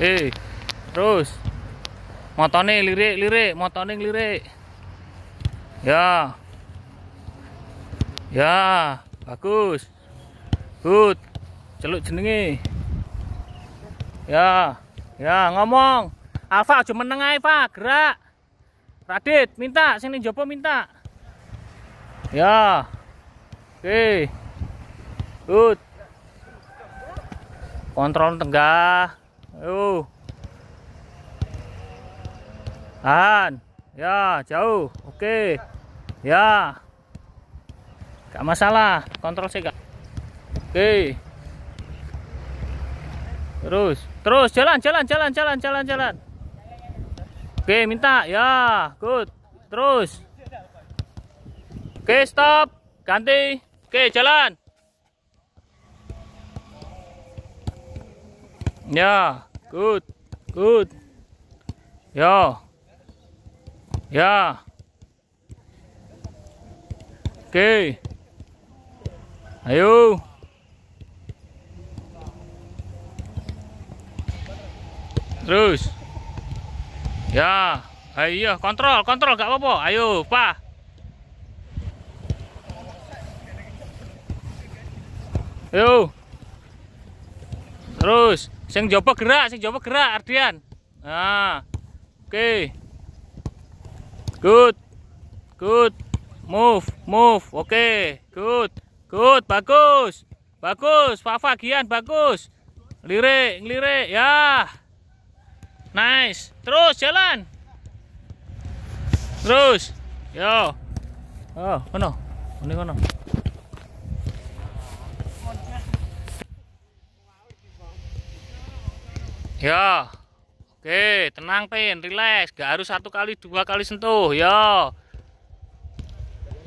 eh terus motone lirik lirik motone lirik ya ya bagus good celuk jenenge ya ya ngomong Alfa aja meneng ae Pak gerak Radit minta sini Jopo minta ya oke okay. good kontrol tengah Oh, tahan ya jauh oke okay. ya gak masalah kontrol sih gak oke okay. terus terus jalan jalan jalan jalan jalan jalan oke okay, minta ya good terus oke okay, stop ganti oke okay, jalan ya Good. Good. Yo. Ya. ya. Oke. Ayo. Terus. Ya. Ayo, ah, iya, kontrol, kontrol gak apa-apa. Ayo, Pak. Ayo. Terus. Sing jopo gerak, sing jopo gerak Ardian. Nah. Oke. Okay. Good. Good. Move, move. Oke. Okay. Good. Good, bagus. Bagus, Fafa Gian bagus. Lirik, lirik. Ya. Nice. Terus jalan. Terus. Yo. Oh, kono. Ini kono. Ya. Oke, tenang Pin, rileks, Gak harus satu kali, dua kali sentuh. Ya.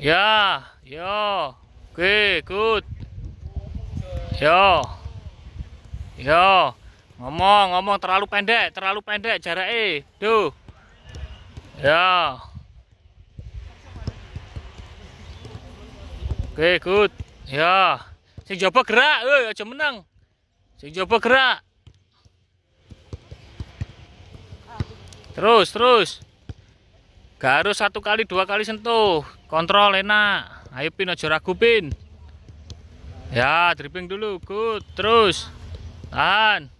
Ya, ya. Oke, good. Ya. Ya. Ngomong, ngomong terlalu pendek, terlalu pendek jarak jaraknya. Duh. Ya. Oke, good. Ya. Sing jaba gerak, eh aja menang. Sing jaba gerak. Terus, terus. Gak harus satu kali, dua kali sentuh. Kontrol enak. Ayo pin aja ragu pin. Ya, dripping dulu. Good. Terus. Tahan.